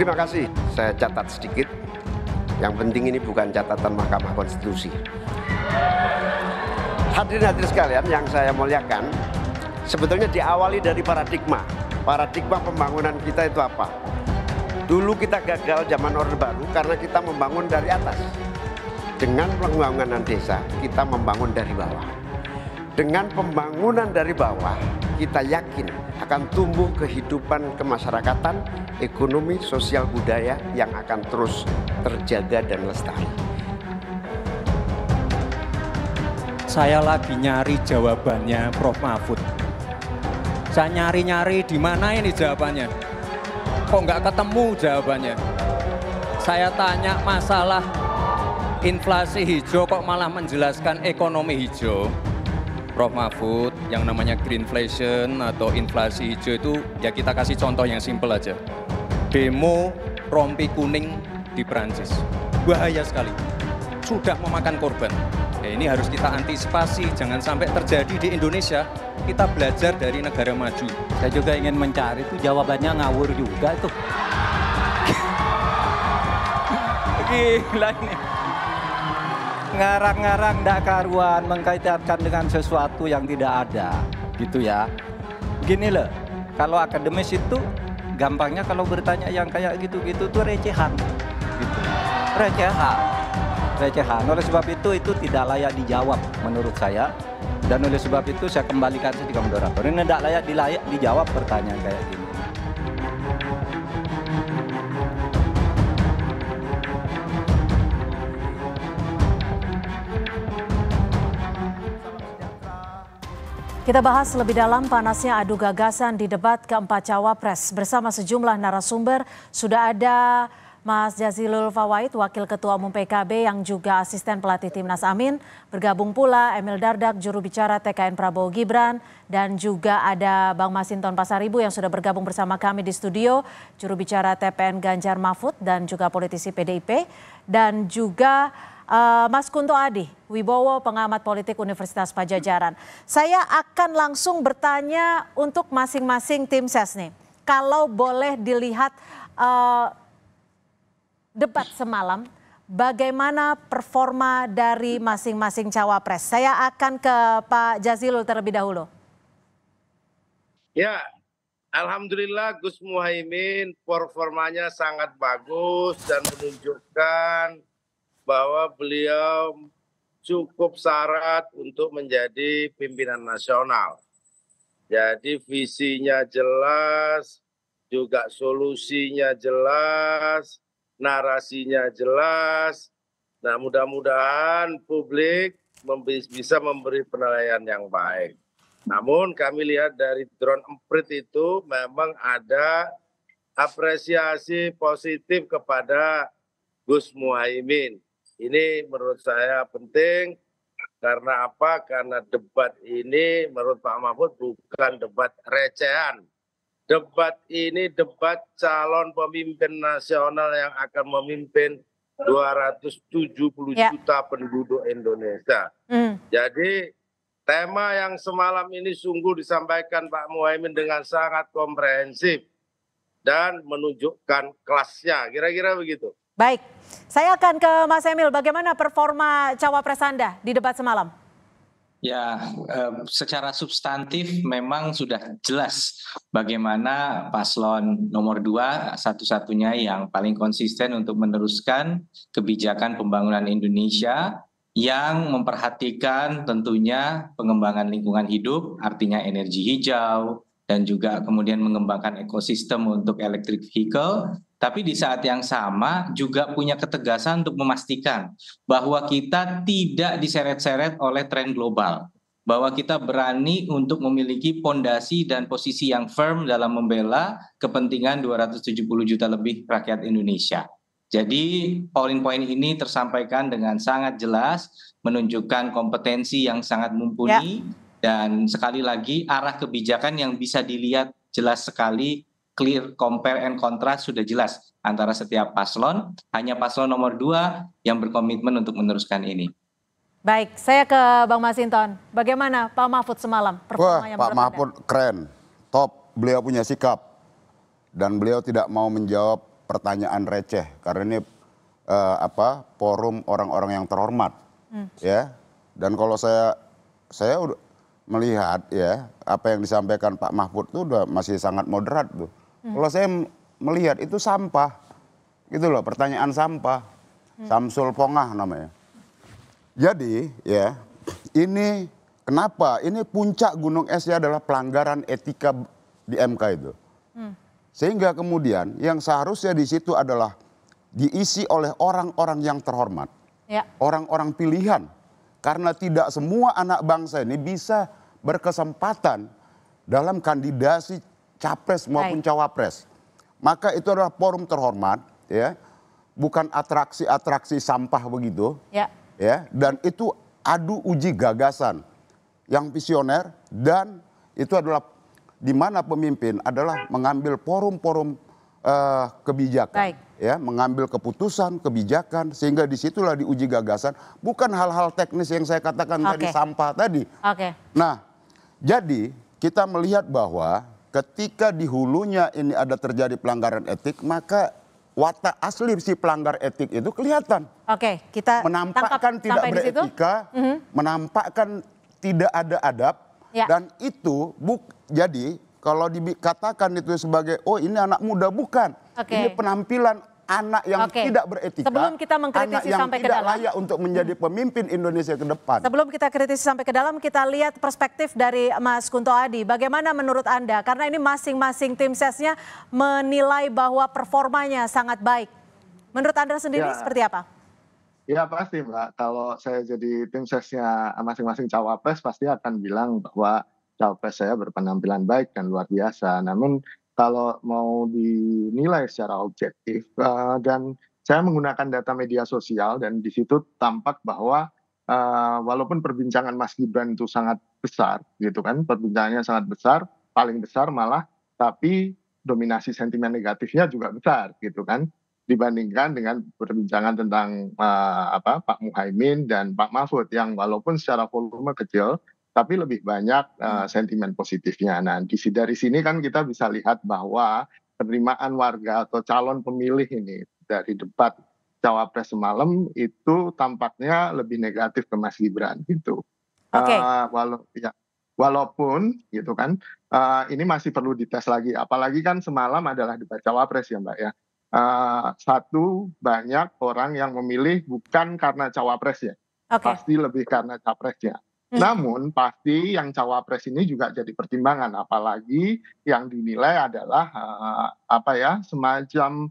Terima kasih. Saya catat sedikit. Yang penting ini bukan catatan Mahkamah Konstitusi. Hadirin-hadirin sekalian yang saya muliakan, sebetulnya diawali dari paradigma. Paradigma pembangunan kita itu apa? Dulu kita gagal zaman Orde Baru karena kita membangun dari atas. Dengan pembangunan desa, kita membangun dari bawah. Dengan pembangunan dari bawah, kita yakin akan tumbuh kehidupan kemasyarakatan, ekonomi, sosial budaya yang akan terus terjaga dan lestari. Saya lagi nyari jawabannya Prof Mahfud. Saya nyari-nyari di mana ini jawabannya? Kok nggak ketemu jawabannya? Saya tanya masalah inflasi hijau kok malah menjelaskan ekonomi hijau. Prof Mahfud yang namanya greenflation atau inflasi hijau itu ya kita kasih contoh yang simpel aja. Demo rompi kuning di Prancis. Bahaya sekali. Sudah memakan korban. Ya, ini harus kita antisipasi, jangan sampai terjadi di Indonesia. Kita belajar dari negara maju. Saya juga ingin mencari itu jawabannya ngawur juga tuh. Gila ini ngarang-ngarang tidak karuan, mengkaitkan dengan sesuatu yang tidak ada, gitu ya. Gini loh, kalau akademis itu gampangnya kalau bertanya yang kayak gitu-gitu tuh recehan, gitu. Recehan, recehan. Oleh sebab itu itu tidak layak dijawab menurut saya. Dan oleh sebab itu saya kembalikan saja ke moderator. Ini tidak layak dilayak dijawab pertanyaan kayak gini. Kita bahas lebih dalam panasnya adu gagasan di debat keempat cawapres bersama sejumlah narasumber. Sudah ada Mas Jazilul Fawait, Wakil Ketua Umum PKB yang juga asisten pelatih Timnas Amin. Bergabung pula Emil Dardak, juru bicara TKN Prabowo Gibran. Dan juga ada Bang Masinton Pasaribu yang sudah bergabung bersama kami di studio. Juru bicara TPN Ganjar Mahfud dan juga politisi PDIP. Dan juga Eh, Mas Kunto Adi, Wibowo pengamat politik Universitas Pajajaran. Saya akan langsung bertanya untuk masing-masing tim ses nih. Kalau boleh dilihat uh, debat semalam, bagaimana performa dari masing-masing cawapres? Saya akan ke Pak Jazilul terlebih dahulu. Ya, Alhamdulillah Gus Muhaimin performanya sangat bagus dan menunjukkan bahwa beliau cukup syarat untuk menjadi pimpinan nasional. Jadi visinya jelas, juga solusinya jelas, narasinya jelas. Nah, mudah-mudahan publik bisa memberi penilaian yang baik. Namun kami lihat dari drone emprit itu memang ada apresiasi positif kepada Gus Muhaimin ini menurut saya penting karena apa? Karena debat ini menurut Pak Mahfud bukan debat recehan. Debat ini debat calon pemimpin nasional yang akan memimpin 270 ya. juta penduduk Indonesia. Hmm. Jadi tema yang semalam ini sungguh disampaikan Pak Muhaimin dengan sangat komprehensif dan menunjukkan kelasnya. Kira-kira begitu. Baik, saya akan ke Mas Emil. Bagaimana performa cawapres Anda di debat semalam? Ya, eh, secara substantif memang sudah jelas bagaimana paslon nomor dua satu-satunya yang paling konsisten untuk meneruskan kebijakan pembangunan Indonesia yang memperhatikan tentunya pengembangan lingkungan hidup, artinya energi hijau, dan juga kemudian mengembangkan ekosistem untuk electric vehicle tapi di saat yang sama juga punya ketegasan untuk memastikan bahwa kita tidak diseret-seret oleh tren global, bahwa kita berani untuk memiliki pondasi dan posisi yang firm dalam membela kepentingan 270 juta lebih rakyat Indonesia. Jadi poin point ini tersampaikan dengan sangat jelas, menunjukkan kompetensi yang sangat mumpuni ya. dan sekali lagi arah kebijakan yang bisa dilihat jelas sekali clear compare and contrast sudah jelas antara setiap paslon. Hanya paslon nomor dua yang berkomitmen untuk meneruskan ini. Baik, saya ke Bang Masinton. Bagaimana Pak Mahfud semalam? Wah, Pak Mahfud Mahfud keren, top. Beliau punya sikap dan beliau tidak mau menjawab pertanyaan receh karena ini uh, apa forum orang-orang yang terhormat, hmm. ya. Dan kalau saya saya udah melihat ya apa yang disampaikan Pak Mahfud itu udah masih sangat moderat tuh. Hmm. Kalau saya melihat itu sampah. Gitu loh, pertanyaan sampah. Hmm. Samsul Pongah namanya. Jadi, ya, ini kenapa? Ini puncak gunung esnya adalah pelanggaran etika di MK itu. Hmm. Sehingga kemudian yang seharusnya di situ adalah diisi oleh orang-orang yang terhormat. Ya. Orang-orang ya. pilihan. Karena tidak semua anak bangsa ini bisa berkesempatan dalam kandidasi capres maupun Baik. cawapres. Maka itu adalah forum terhormat, ya, bukan atraksi-atraksi sampah begitu, ya. ya. Dan itu adu uji gagasan yang visioner dan itu adalah di mana pemimpin adalah mengambil forum-forum uh, kebijakan, Baik. ya, mengambil keputusan kebijakan sehingga disitulah diuji gagasan, bukan hal-hal teknis yang saya katakan okay. tadi sampah tadi. Okay. Nah, jadi kita melihat bahwa ketika di hulunya ini ada terjadi pelanggaran etik, maka watak asli si pelanggar etik itu kelihatan. Oke, kita menampakkan tangkap, tidak beretika, mm -hmm. menampakkan tidak ada adab ya. dan itu buk jadi kalau dikatakan itu sebagai oh ini anak muda bukan. Okay. Ini penampilan anak yang okay. tidak beretika, Sebelum kita mengkritisi anak yang sampai tidak ke dalam. layak untuk menjadi pemimpin Indonesia ke depan. Sebelum kita kritisi sampai ke dalam, kita lihat perspektif dari Mas Kunto Adi. Bagaimana menurut Anda? Karena ini masing-masing tim sesnya menilai bahwa performanya sangat baik. Menurut Anda sendiri ya. seperti apa? Ya pasti Mbak, kalau saya jadi tim sesnya masing-masing cawapres pasti akan bilang bahwa cawapres saya berpenampilan baik dan luar biasa. Namun kalau mau dinilai secara objektif uh, dan saya menggunakan data media sosial dan di situ tampak bahwa uh, walaupun perbincangan Mas Gibran itu sangat besar gitu kan perbincangannya sangat besar paling besar malah tapi dominasi sentimen negatifnya juga besar gitu kan dibandingkan dengan perbincangan tentang uh, apa Pak Muhaimin dan Pak Mahfud yang walaupun secara volume kecil tapi lebih banyak uh, sentimen positifnya. Nah, di dari sini kan kita bisa lihat bahwa penerimaan warga atau calon pemilih ini dari debat cawapres semalam itu tampaknya lebih negatif ke Mas Gibran gitu. Okay. Uh, eh, wala ya walaupun gitu kan uh, ini masih perlu dites lagi apalagi kan semalam adalah debat cawapres ya Mbak ya. Uh, satu banyak orang yang memilih bukan karena cawapresnya. Okay. Pasti lebih karena capresnya Hmm. namun pasti yang cawapres ini juga jadi pertimbangan apalagi yang dinilai adalah eh, apa ya semacam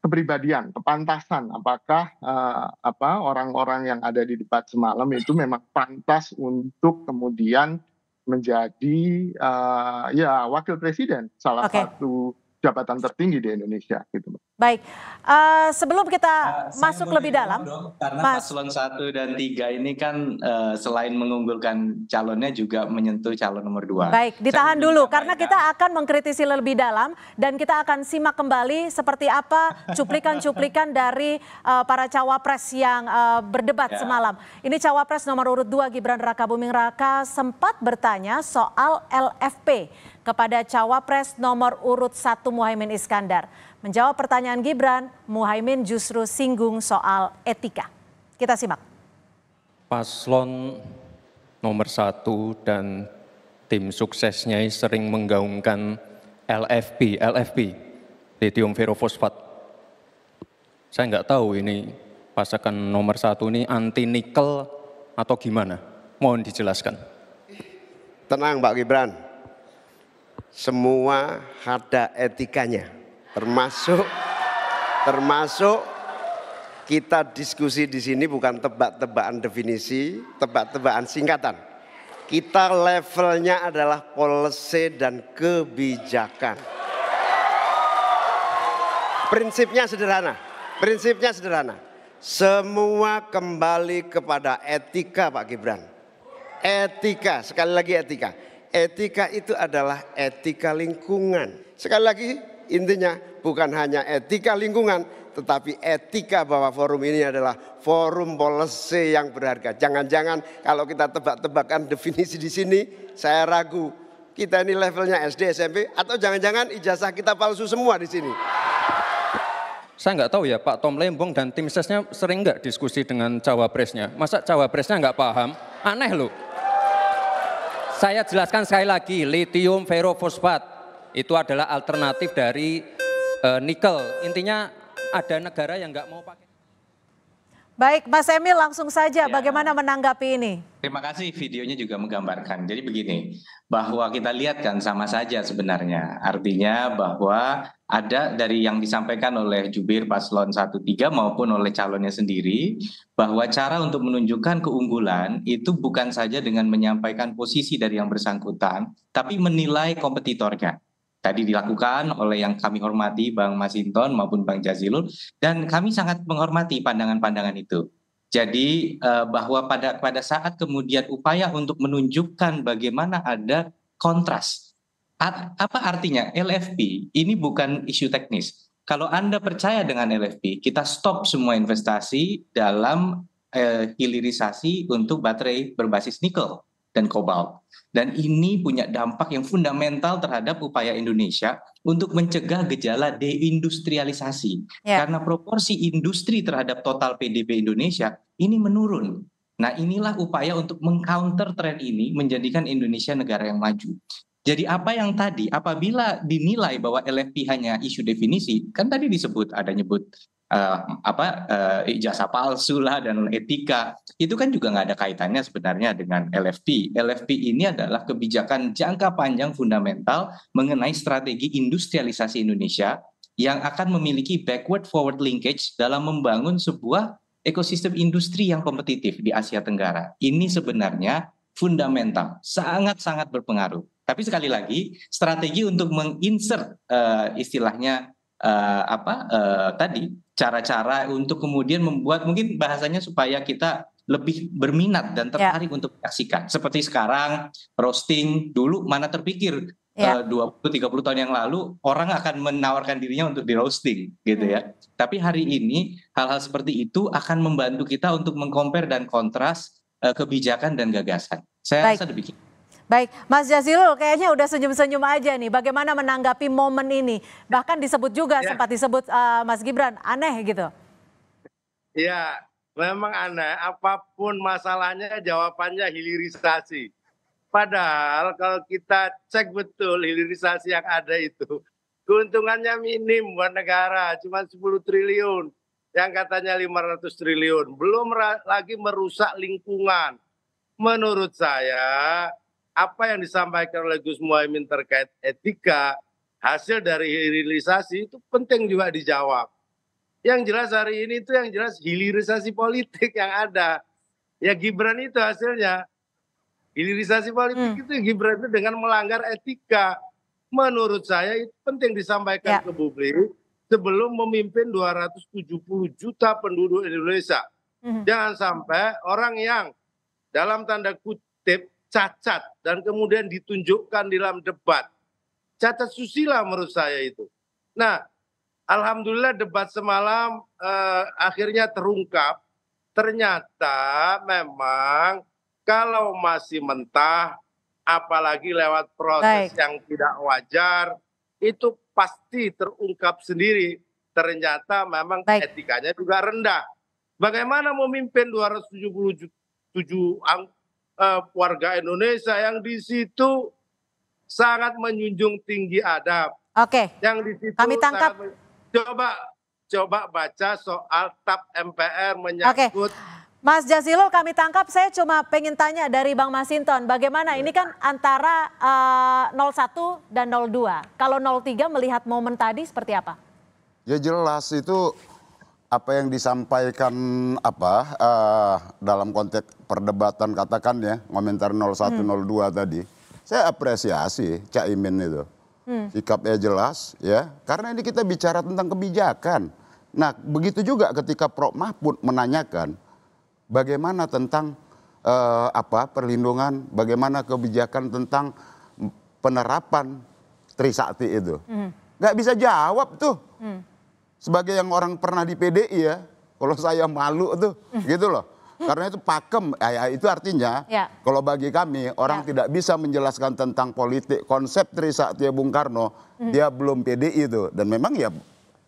kepribadian, kepantasan apakah uh, apa orang-orang yang ada di debat semalam itu memang pantas untuk kemudian menjadi uh, ya wakil presiden salah okay. satu jabatan tertinggi di Indonesia gitu. Baik, uh, sebelum kita uh, masuk lebih dalam, dong, karena Mas... paslon satu dan tiga ini kan uh, selain mengunggulkan calonnya juga menyentuh calon nomor dua. Baik, ditahan saya dulu karena kita akan mengkritisi lebih dalam dan kita akan simak kembali seperti apa cuplikan-cuplikan dari uh, para cawapres yang uh, berdebat ya. semalam. Ini cawapres nomor urut dua Gibran Raka Buming Raka sempat bertanya soal LFP kepada cawapres nomor urut satu Muhaymin Iskandar. Menjawab pertanyaan Gibran, Muhaimin justru singgung soal etika. Kita simak. Paslon nomor satu dan tim suksesnya sering menggaungkan LFP, LFP, lithium ferrofosfat. Saya nggak tahu ini pasakan nomor satu ini anti nikel atau gimana? Mohon dijelaskan. Tenang Pak Gibran, semua ada etikanya. Termasuk termasuk kita diskusi di sini bukan tebak-tebakan definisi, tebak-tebakan singkatan. Kita levelnya adalah policy dan kebijakan. Prinsipnya sederhana. Prinsipnya sederhana. Semua kembali kepada etika Pak Gibran. Etika, sekali lagi etika. Etika itu adalah etika lingkungan. Sekali lagi Intinya bukan hanya etika lingkungan, tetapi etika bahwa forum ini adalah forum policy yang berharga. Jangan-jangan kalau kita tebak-tebakan definisi di sini, saya ragu. Kita ini levelnya SD, SMP, atau jangan-jangan ijazah kita palsu semua di sini. Saya nggak tahu ya Pak Tom Lembong dan tim sesnya sering nggak diskusi dengan cawapresnya. Masa cawapresnya nggak paham? Aneh loh. Saya jelaskan sekali lagi, litium ferrofosfat itu adalah alternatif dari uh, nikel. Intinya ada negara yang nggak mau pakai. Baik, Mas Emil langsung saja ya. bagaimana menanggapi ini? Terima kasih videonya juga menggambarkan. Jadi begini, bahwa kita lihat kan sama saja sebenarnya. Artinya bahwa ada dari yang disampaikan oleh jubir paslon 13 maupun oleh calonnya sendiri bahwa cara untuk menunjukkan keunggulan itu bukan saja dengan menyampaikan posisi dari yang bersangkutan, tapi menilai kompetitornya tadi dilakukan oleh yang kami hormati Bang Masinton maupun Bang Jazilul dan kami sangat menghormati pandangan-pandangan itu. Jadi eh, bahwa pada pada saat kemudian upaya untuk menunjukkan bagaimana ada kontras. apa artinya LFP? Ini bukan isu teknis. Kalau Anda percaya dengan LFP, kita stop semua investasi dalam eh, hilirisasi untuk baterai berbasis nikel dan kobalt. Dan ini punya dampak yang fundamental terhadap upaya Indonesia untuk mencegah gejala deindustrialisasi. Yeah. Karena proporsi industri terhadap total PDB Indonesia ini menurun. Nah inilah upaya untuk mengcounter tren ini menjadikan Indonesia negara yang maju. Jadi apa yang tadi apabila dinilai bahwa LFP hanya isu definisi, kan tadi disebut ada nyebut uh, apa uh, ijazah palsu lah dan etika itu kan juga nggak ada kaitannya sebenarnya dengan LFP. LFP ini adalah kebijakan jangka panjang fundamental mengenai strategi industrialisasi Indonesia yang akan memiliki backward forward linkage dalam membangun sebuah ekosistem industri yang kompetitif di Asia Tenggara. Ini sebenarnya fundamental, sangat-sangat berpengaruh. Tapi sekali lagi, strategi untuk menginsert uh, istilahnya uh, apa uh, tadi cara-cara untuk kemudian membuat mungkin bahasanya supaya kita lebih berminat dan ya. tertarik yeah. untuk menyaksikan. Seperti sekarang roasting dulu mana terpikir ya. eh, dua puluh tiga 30 tahun yang lalu orang akan menawarkan dirinya untuk di roasting gitu ya. hmm. ya. Tapi hari ini hal-hal seperti itu akan membantu kita untuk mengkompar dan kontras uh, kebijakan dan gagasan. Saya Baik. rasa demikian. Baik, Mas Jazilul kayaknya udah senyum-senyum aja nih. Bagaimana menanggapi momen ini? Bahkan disebut juga ya. sempat disebut uh, Mas Gibran, aneh gitu. Ya, memang aneh. Apapun masalahnya jawabannya hilirisasi. Padahal kalau kita cek betul hilirisasi yang ada itu, keuntungannya minim buat negara, cuma 10 triliun. Yang katanya 500 triliun, belum lagi merusak lingkungan. Menurut saya, apa yang disampaikan oleh Gus Muhaimin terkait etika, hasil dari hilirisasi itu penting juga dijawab. Yang jelas hari ini itu yang jelas hilirisasi politik yang ada. Ya Gibran itu hasilnya. Hilirisasi politik hmm. itu Gibran itu dengan melanggar etika. Menurut saya itu penting disampaikan ya. ke publik sebelum memimpin 270 juta penduduk Indonesia. Hmm. Jangan sampai orang yang dalam tanda kutip cacat dan kemudian ditunjukkan di dalam debat. Cacat susila menurut saya itu. Nah, alhamdulillah debat semalam eh, akhirnya terungkap. Ternyata memang kalau masih mentah, apalagi lewat proses Baik. yang tidak wajar, itu pasti terungkap sendiri. Ternyata memang Baik. etikanya juga rendah. Bagaimana memimpin 277 uh, warga Indonesia yang di situ sangat menjunjung tinggi adab. Oke. Okay. Yang di situ kami tangkap. Sangat, coba coba baca soal TAP MPR menyangkut. Okay. Mas Jazilul kami tangkap, saya cuma pengen tanya dari Bang Masinton, bagaimana ini kan antara uh, eh, 01 dan 02. Kalau 03 melihat momen tadi seperti apa? Ya jelas itu apa yang disampaikan apa uh, dalam konteks perdebatan katakan ya komentar 0102 hmm. tadi saya apresiasi Cak Imin itu hmm. sikapnya jelas ya karena ini kita bicara tentang kebijakan nah begitu juga ketika Prof Mahfud menanyakan bagaimana tentang uh, apa perlindungan bagaimana kebijakan tentang penerapan Trisakti itu hmm. nggak bisa jawab tuh hmm sebagai yang orang pernah di PDI ya, kalau saya malu tuh, hmm. gitu loh. Karena itu pakem, ya, ya, itu artinya ya. kalau bagi kami orang ya. tidak bisa menjelaskan tentang politik konsep Trisaktia Bung Karno, hmm. dia belum PDI itu dan memang ya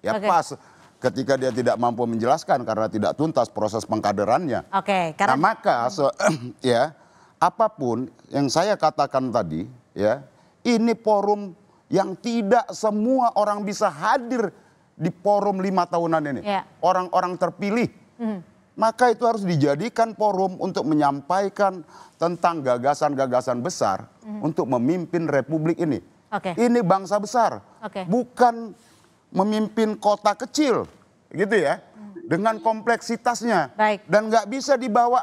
ya okay. pas ketika dia tidak mampu menjelaskan karena tidak tuntas proses pengkaderannya. Oke, okay, nah, karena nah, maka hmm. so, ya apapun yang saya katakan tadi ya, ini forum yang tidak semua orang bisa hadir di forum lima tahunan ini. Ya. Orang-orang yeah. terpilih. Mm. Maka itu harus dijadikan forum untuk menyampaikan tentang gagasan-gagasan besar mm. untuk memimpin republik ini. Okay. Ini bangsa besar, okay. bukan memimpin kota kecil, gitu ya, mm. dengan kompleksitasnya. Baik. Dan nggak bisa dibawa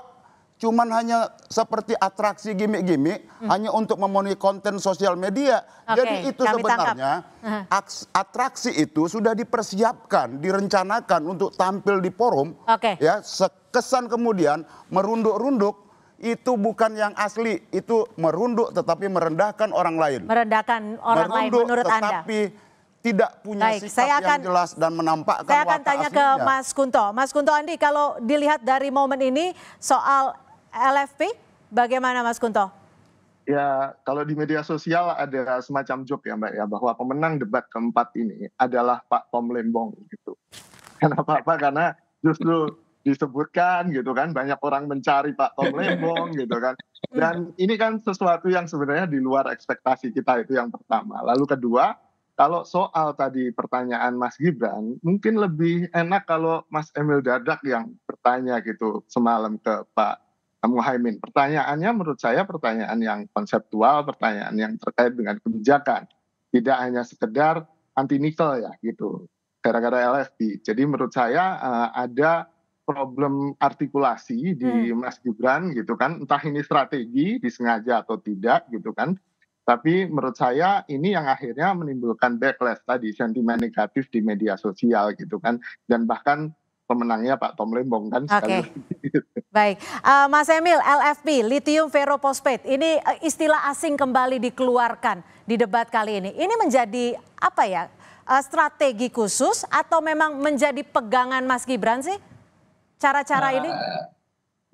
cuman hanya seperti atraksi gimmick-gimmick hmm. hanya untuk memenuhi konten sosial media. Okay, Jadi itu sebenarnya tangkap. atraksi itu sudah dipersiapkan, direncanakan untuk tampil di forum. Okay. Ya, kesan kemudian merunduk-runduk itu bukan yang asli, itu merunduk tetapi merendahkan orang lain. Merendahkan orang merunduk, lain menurut tetapi Anda tidak punya Baik, sikap saya akan, yang jelas dan menampakkan Saya akan tanya aslinya. ke Mas Kunto. Mas Kunto Andi, kalau dilihat dari momen ini soal LFP. Bagaimana Mas Kunto? Ya, kalau di media sosial ada semacam joke ya Mbak ya, bahwa pemenang debat keempat ini adalah Pak Tom Lembong gitu. Kenapa Pak? Karena justru disebutkan gitu kan, banyak orang mencari Pak Tom Lembong gitu kan. Dan ini kan sesuatu yang sebenarnya di luar ekspektasi kita itu yang pertama. Lalu kedua, kalau soal tadi pertanyaan Mas Gibran, mungkin lebih enak kalau Mas Emil Dadak yang bertanya gitu semalam ke Pak Muhaimin. Pertanyaannya menurut saya pertanyaan yang konseptual, pertanyaan yang terkait dengan kebijakan. Tidak hanya sekedar anti nikel ya gitu, gara-gara LFP. Jadi menurut saya uh, ada problem artikulasi di hmm. Mas Gibran gitu kan, entah ini strategi disengaja atau tidak gitu kan. Tapi menurut saya ini yang akhirnya menimbulkan backlash tadi, sentimen negatif di media sosial gitu kan. Dan bahkan pemenangnya Pak Tom Lembong kan. Oke. sekali. Baik, uh, Mas Emil, LFP, lithium ferrophosphate, ini eh, istilah asing kembali dikeluarkan di debat kali ini. Ini menjadi apa ya? Uh, strategi khusus atau memang menjadi pegangan Mas Gibran sih? Cara-cara uh, ini?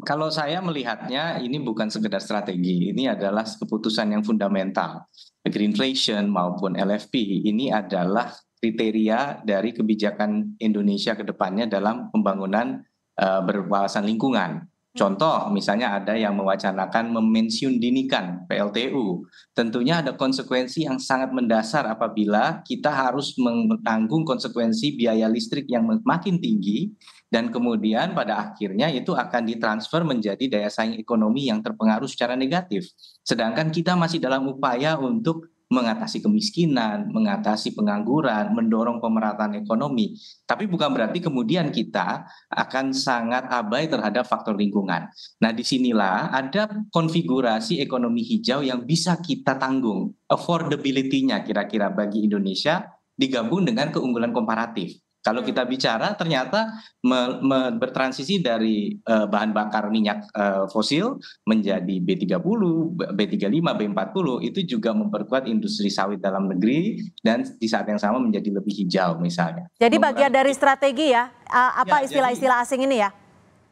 Kalau saya melihatnya ini bukan sekedar strategi, ini adalah keputusan yang fundamental. Greenflation maupun LFP ini adalah kriteria dari kebijakan Indonesia ke depannya dalam pembangunan uh, berwawasan lingkungan. Hmm. Contoh misalnya ada yang mewacanakan memensiun dinikan PLTU. Tentunya ada konsekuensi yang sangat mendasar apabila kita harus menanggung konsekuensi biaya listrik yang makin tinggi dan kemudian pada akhirnya itu akan ditransfer menjadi daya saing ekonomi yang terpengaruh secara negatif. Sedangkan kita masih dalam upaya untuk mengatasi kemiskinan, mengatasi pengangguran, mendorong pemerataan ekonomi. Tapi bukan berarti kemudian kita akan sangat abai terhadap faktor lingkungan. Nah, disinilah ada konfigurasi ekonomi hijau yang bisa kita tanggung. Affordability-nya kira-kira bagi Indonesia digabung dengan keunggulan komparatif. Kalau kita bicara ternyata me, me, bertransisi dari uh, bahan bakar minyak uh, fosil menjadi B30, B35, B40 itu juga memperkuat industri sawit dalam negeri dan di saat yang sama menjadi lebih hijau misalnya. Jadi bagian dari strategi ya, eh, apa ya, istilah-istilah ya, istilah asing ini ya?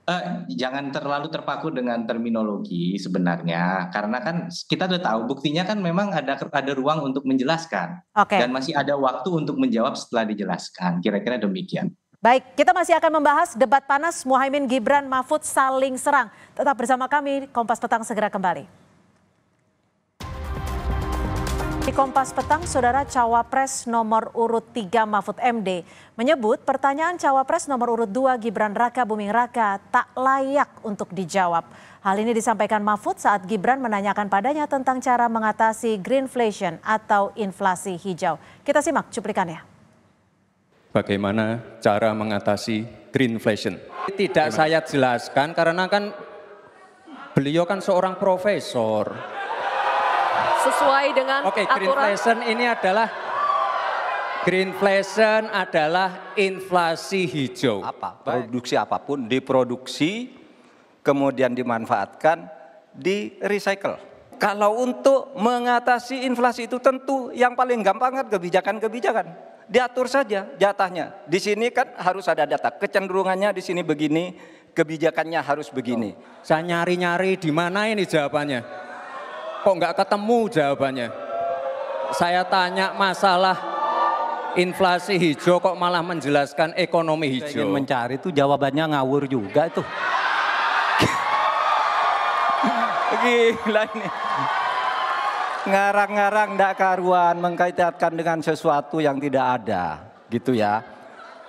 Uh, jangan terlalu terpaku dengan terminologi sebenarnya karena kan kita sudah tahu buktinya kan memang ada ada ruang untuk menjelaskan okay. dan masih ada waktu untuk menjawab setelah dijelaskan kira-kira demikian. Baik, kita masih akan membahas debat panas Muhaimin Gibran Mahfud saling serang. Tetap bersama kami Kompas Petang segera kembali. Di Kompas Petang, Saudara Cawapres nomor urut 3 Mahfud MD menyebut pertanyaan Cawapres nomor urut 2 Gibran Raka Buming Raka tak layak untuk dijawab. Hal ini disampaikan Mahfud saat Gibran menanyakan padanya tentang cara mengatasi greenflation atau inflasi hijau. Kita simak cuplikannya. Bagaimana cara mengatasi greenflation? Tidak saya jelaskan karena kan beliau kan seorang profesor sesuai dengan okay, aturan. Oke, ini adalah greenflation adalah inflasi hijau. Apa? Produksi apapun diproduksi kemudian dimanfaatkan, di recycle. Kalau untuk mengatasi inflasi itu tentu yang paling gampang kan kebijakan-kebijakan diatur saja jatahnya. Di sini kan harus ada data. Kecenderungannya di sini begini, kebijakannya harus begini. Saya nyari-nyari di mana ini jawabannya? Kok nggak ketemu jawabannya? Saya tanya masalah inflasi hijau kok malah menjelaskan ekonomi hijau. Saya ingin mencari tuh jawabannya ngawur juga tuh. Gila ini. Ngarang-ngarang ndak karuan mengkaitkan dengan sesuatu yang tidak ada. Gitu ya.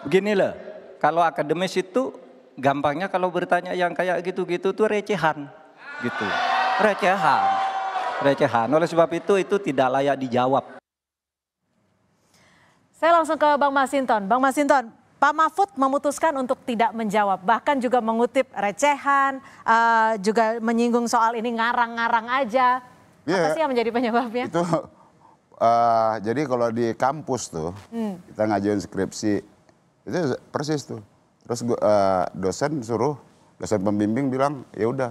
Begini loh, kalau akademis itu gampangnya kalau bertanya yang kayak gitu-gitu tuh recehan. Gitu. Recehan. Recehan. Oleh sebab itu, itu tidak layak dijawab. Saya langsung ke Bang Masinton. Bang Masinton, Pak Mahfud memutuskan untuk tidak menjawab, bahkan juga mengutip recehan, uh, juga menyinggung soal ini ngarang-ngarang aja. Yeah, Apa sih yang menjadi penyebabnya? Itu, uh, jadi kalau di kampus tuh, hmm. kita ngajuin skripsi, itu persis tuh. Terus gua, uh, dosen suruh, dosen pembimbing bilang, ya udah,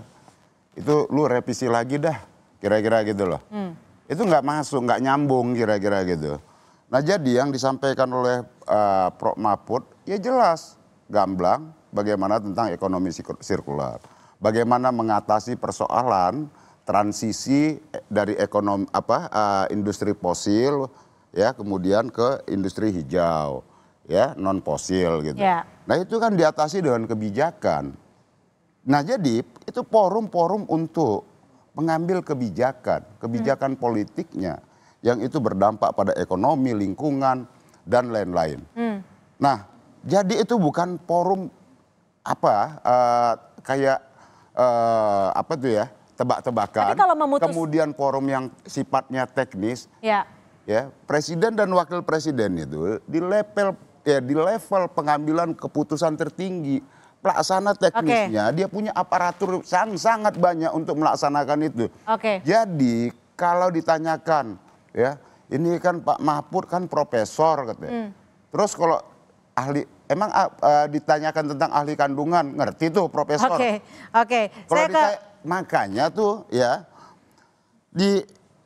itu lu revisi lagi dah kira-kira gitu loh. Hmm. Itu nggak masuk, nggak nyambung kira-kira gitu. Nah jadi yang disampaikan oleh uh, Prof Mahfud ya jelas gamblang bagaimana tentang ekonomi sirkular, bagaimana mengatasi persoalan transisi eh, dari ekonomi apa uh, industri fosil ya kemudian ke industri hijau ya non fosil gitu. Yeah. Nah itu kan diatasi dengan kebijakan. Nah jadi itu forum-forum untuk pengambil kebijakan, kebijakan hmm. politiknya yang itu berdampak pada ekonomi, lingkungan dan lain-lain. Hmm. Nah, jadi itu bukan forum apa uh, kayak uh, apa tuh ya tebak-tebakan. memutus... Kemudian forum yang sifatnya teknis, ya. ya presiden dan wakil presiden itu di level ya di level pengambilan keputusan tertinggi pelaksana teknisnya, okay. dia punya aparatur sang sangat banyak untuk melaksanakan itu. Oke. Okay. Jadi kalau ditanyakan ya, ini kan Pak Mahfud kan profesor katanya. Hmm. Terus kalau ahli emang uh, ditanyakan tentang ahli kandungan, ngerti tuh profesor. Oke. Okay. Oke. Okay. Saya ditanya, ke... makanya tuh ya di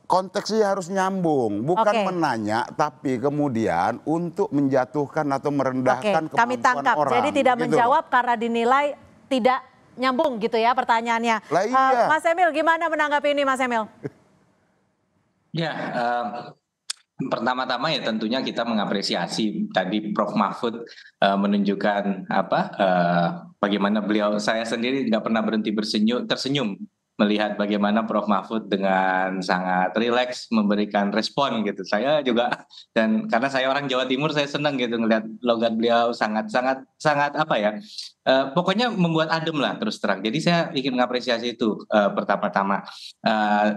konteksnya harus nyambung, bukan okay. menanya tapi kemudian untuk menjatuhkan atau merendahkan okay. kemampuan Kami tangkap. orang. Jadi tidak gitu. menjawab karena dinilai tidak nyambung gitu ya pertanyaannya. Lah eh, iya. uh, Mas Emil gimana menanggapi ini Mas Emil? ya, um, pertama-tama ya tentunya kita mengapresiasi tadi Prof Mahfud uh, menunjukkan apa uh, bagaimana beliau saya sendiri nggak pernah berhenti bersenyum tersenyum melihat bagaimana Prof Mahfud dengan sangat rileks memberikan respon gitu. Saya juga dan karena saya orang Jawa Timur saya senang gitu melihat logat beliau sangat sangat sangat apa ya? E, pokoknya membuat adem lah terus terang. Jadi saya ingin mengapresiasi itu e, pertama-tama e,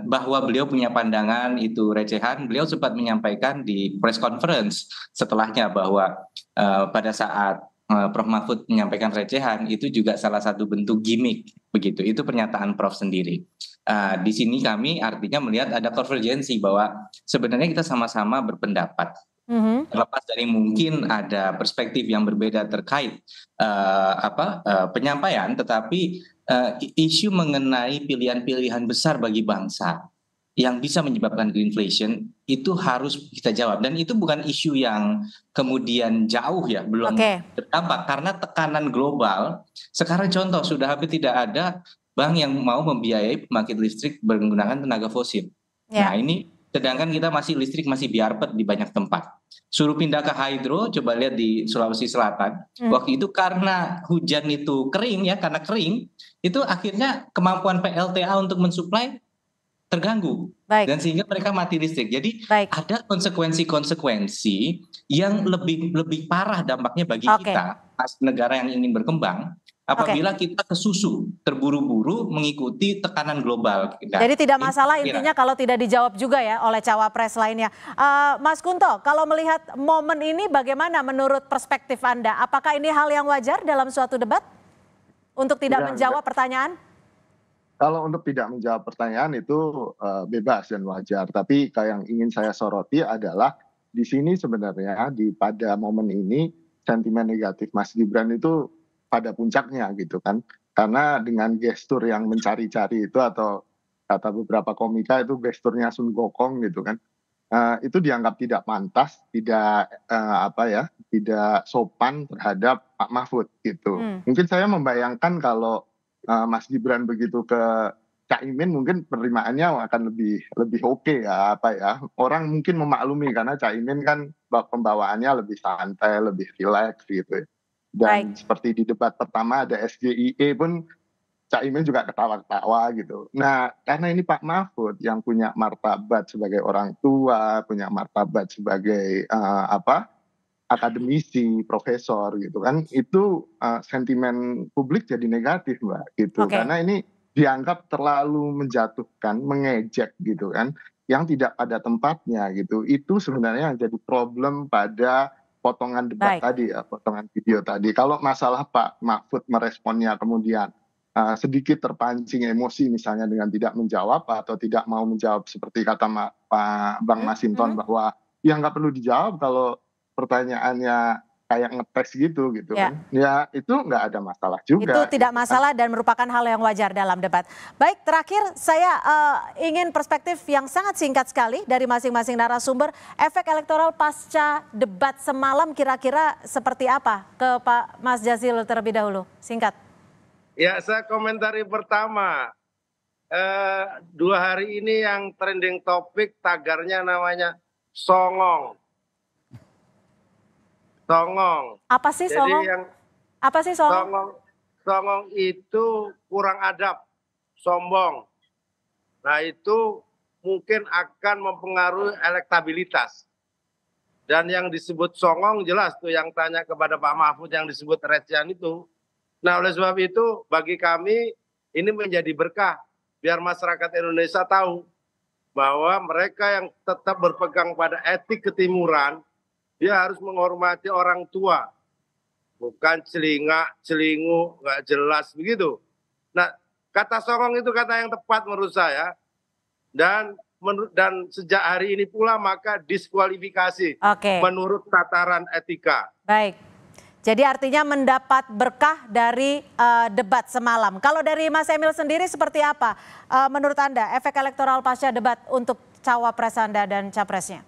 bahwa beliau punya pandangan itu recehan. Beliau sempat menyampaikan di press conference setelahnya bahwa e, pada saat Eh, Prof Mahfud menyampaikan recehan itu juga salah satu bentuk gimmick begitu. Itu pernyataan Prof sendiri. Uh, di sini kami artinya melihat ada konvergensi bahwa sebenarnya kita sama-sama berpendapat. Mm-hmm. Terlepas dari mungkin ada perspektif yang berbeda terkait uh, apa uh, penyampaian, tetapi uh, isu mengenai pilihan-pilihan besar bagi bangsa yang bisa menyebabkan inflation itu harus kita jawab dan itu bukan isu yang kemudian jauh ya belum okay. berdampak karena tekanan global sekarang contoh sudah hampir tidak ada bank yang mau membiayai pembangkit listrik menggunakan tenaga fosil. Yeah. Nah ini sedangkan kita masih listrik masih biarpet di banyak tempat. Suruh pindah ke hydro coba lihat di Sulawesi Selatan hmm. waktu itu karena hujan itu kering ya karena kering itu akhirnya kemampuan PLTA untuk mensuplai terganggu Baik. dan sehingga mereka mati listrik. Jadi Baik. ada konsekuensi-konsekuensi yang lebih lebih parah dampaknya bagi okay. kita negara yang ingin berkembang apabila okay. kita kesusu terburu-buru mengikuti tekanan global. Nah, Jadi tidak masalah ini, intinya kalau tidak dijawab juga ya oleh cawapres lainnya. Uh, Mas Kunto, kalau melihat momen ini bagaimana menurut perspektif Anda? Apakah ini hal yang wajar dalam suatu debat untuk tidak, tidak menjawab pertanyaan? kalau untuk tidak menjawab pertanyaan itu uh, bebas dan wajar. Tapi yang ingin saya soroti adalah di sini sebenarnya di pada momen ini sentimen negatif Mas Gibran itu pada puncaknya gitu kan. Karena dengan gestur yang mencari-cari itu atau kata beberapa komika itu gesturnya Sun Gokong gitu kan. Uh, itu dianggap tidak pantas, tidak uh, apa ya, tidak sopan terhadap Pak Mahfud gitu. Hmm. Mungkin saya membayangkan kalau Eh, Mas Gibran begitu ke Caimin mungkin penerimaannya akan lebih lebih oke okay ya apa ya orang mungkin memaklumi karena Caimin kan pembawaannya lebih santai lebih rileks gitu dan Baik. seperti di debat pertama ada SGIE pun Caimin juga ketawa-ketawa gitu nah karena ini Pak Mahfud yang punya martabat sebagai orang tua punya martabat sebagai uh, apa akademisi, profesor gitu kan, itu uh, sentimen publik jadi negatif mbak gitu okay. karena ini dianggap terlalu menjatuhkan, mengejek gitu kan, yang tidak pada tempatnya gitu. Itu sebenarnya yang jadi problem pada potongan debat Baik. tadi ya, potongan video tadi. Kalau masalah Pak Mahfud meresponnya kemudian uh, sedikit terpancing emosi misalnya dengan tidak menjawab atau tidak mau menjawab seperti kata Ma, Pak Bang hmm, Masinton mm -hmm. bahwa ya nggak perlu dijawab kalau pertanyaannya kayak ngetes gitu gitu ya. kan. Ya itu nggak ada masalah juga. Itu tidak masalah dan merupakan hal yang wajar dalam debat. Baik terakhir saya uh, ingin perspektif yang sangat singkat sekali dari masing-masing narasumber. Efek elektoral pasca debat semalam kira-kira seperti apa ke Pak Mas Jazil terlebih dahulu singkat. Ya saya komentari pertama. Uh, dua hari ini yang trending topik tagarnya namanya songong Songong. Apa sih Jadi songong? Yang Apa sih songong? Songong, songong itu kurang adab, sombong. Nah itu mungkin akan mempengaruhi elektabilitas. Dan yang disebut songong jelas tuh yang tanya kepada Pak Mahfud yang disebut recehan itu. Nah oleh sebab itu bagi kami ini menjadi berkah biar masyarakat Indonesia tahu bahwa mereka yang tetap berpegang pada etik ketimuran dia harus menghormati orang tua. Bukan celingak, celingu, nggak jelas begitu. Nah, kata songong itu kata yang tepat menurut saya. Dan dan sejak hari ini pula maka diskualifikasi okay. menurut tataran etika. Baik. Jadi artinya mendapat berkah dari uh, debat semalam. Kalau dari Mas Emil sendiri seperti apa uh, menurut Anda efek elektoral pasca debat untuk cawapres Anda dan capresnya?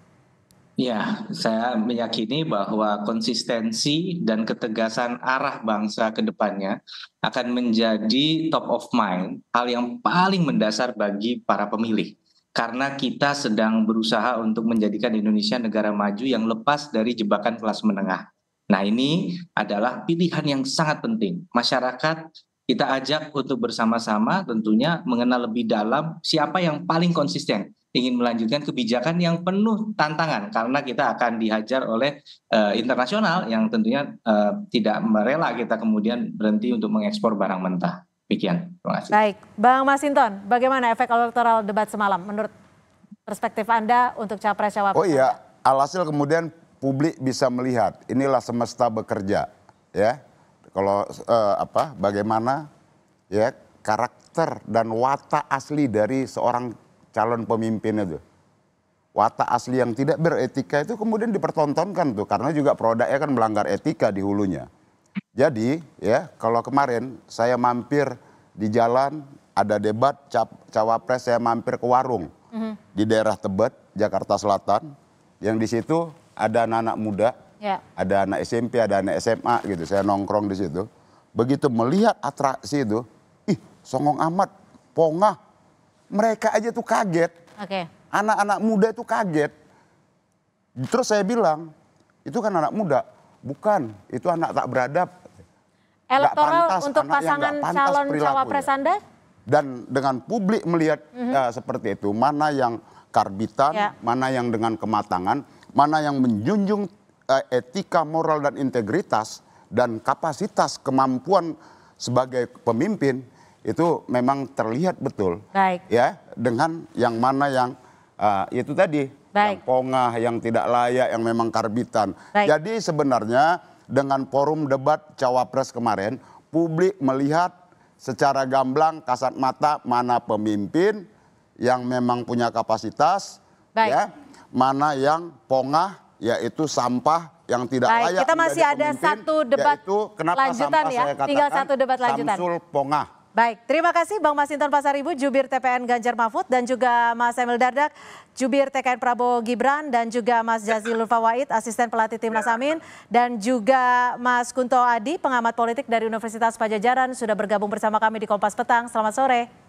Ya, saya meyakini bahwa konsistensi dan ketegasan arah bangsa ke depannya akan menjadi top of mind, hal yang paling mendasar bagi para pemilih. Karena kita sedang berusaha untuk menjadikan Indonesia negara maju yang lepas dari jebakan kelas menengah. Nah, ini adalah pilihan yang sangat penting. Masyarakat kita ajak untuk bersama-sama tentunya mengenal lebih dalam siapa yang paling konsisten ingin melanjutkan kebijakan yang penuh tantangan karena kita akan dihajar oleh uh, internasional yang tentunya uh, tidak merela kita kemudian berhenti untuk mengekspor barang mentah. Demikian, terima kasih. Baik, Bang Masinton, bagaimana efek elektoral debat semalam menurut perspektif Anda untuk capres cawapres? Oh iya, alhasil kemudian publik bisa melihat inilah semesta bekerja, ya. Kalau eh, apa, bagaimana ya karakter dan watak asli dari seorang calon pemimpin itu. Watak asli yang tidak beretika itu kemudian dipertontonkan tuh karena juga produknya kan melanggar etika di hulunya. Jadi ya kalau kemarin saya mampir di jalan ada debat cawapres saya mampir ke warung mm -hmm. di daerah Tebet Jakarta Selatan yang di situ ada anak-anak muda, yeah. ada anak SMP, ada anak SMA gitu. Saya nongkrong di situ. Begitu melihat atraksi itu, ih songong amat, pongah, mereka aja tuh kaget. Oke. Okay. Anak-anak muda itu kaget. Terus saya bilang, itu kan anak muda. Bukan, itu anak tak beradab. Elektoral pantas, untuk pasangan calon cawapres Anda? Dan dengan publik melihat mm -hmm. uh, seperti itu, mana yang karbitan, yeah. mana yang dengan kematangan, mana yang menjunjung uh, etika moral dan integritas dan kapasitas kemampuan sebagai pemimpin itu memang terlihat betul Baik. ya dengan yang mana yang uh, itu tadi Baik. yang pongah yang tidak layak yang memang karbitan Baik. jadi sebenarnya dengan forum debat cawapres kemarin publik melihat secara gamblang kasat mata mana pemimpin yang memang punya kapasitas Baik. ya mana yang pongah yaitu sampah yang tidak Baik, layak kita masih ada satu debat yaitu, kenapa lanjutan ya saya tinggal satu debat lanjutan Samsul Pongah Baik, terima kasih Bang Masinton Pasaribu, Jubir TPN Ganjar Mahfud dan juga Mas Emil Dardak, Jubir TKN Prabowo Gibran dan juga Mas Jazilul Fawait, Asisten Pelatih Timnas ya. Amin dan juga Mas Kunto Adi, pengamat politik dari Universitas Pajajaran sudah bergabung bersama kami di Kompas Petang. Selamat sore.